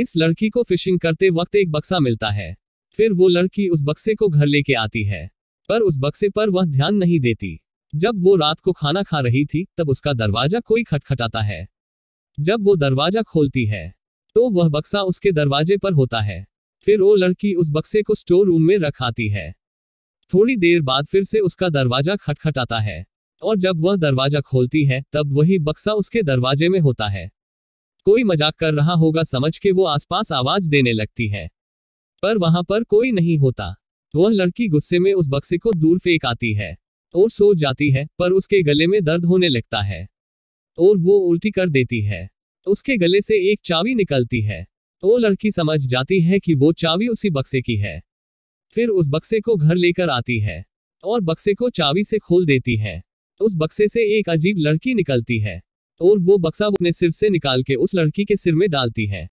इस लड़की को फिशिंग करते वक्त एक बक्सा मिलता है फिर वो लड़की उस बक्से को घर लेके आती है पर उस बक्से पर वह ध्यान नहीं देती जब वो रात को खाना खा रही थी तब उसका दरवाजा कोई खटखटाता है जब वो दरवाजा खोलती है तो वह बक्सा उसके दरवाजे पर होता है फिर वो लड़की उस बक्से को स्टोर रूम में रख आती है थोड़ी देर बाद फिर से उसका दरवाजा खटखटाता है और जब वह दरवाजा खोलती है तब वही बक्सा उसके दरवाजे में होता है कोई मजाक कर रहा होगा समझ के वो आसपास आवाज देने लगती है पर वहां पर कोई नहीं होता वह लड़की गुस्से में उस बक्से को दूर फेंक आती है और सो जाती है पर उसके गले में दर्द होने लगता है और वो उल्टी कर देती है उसके गले से एक चावी निकलती है वो लड़की समझ जाती है कि वो चावी उसी बक्से की है फिर उस बक्से को घर लेकर आती है और बक्से को चावी से खोल देती है उस बक्से से एक अजीब लड़की निकलती है और वो बक्सा अपने सिर से निकाल के उस लड़की के सिर में डालती है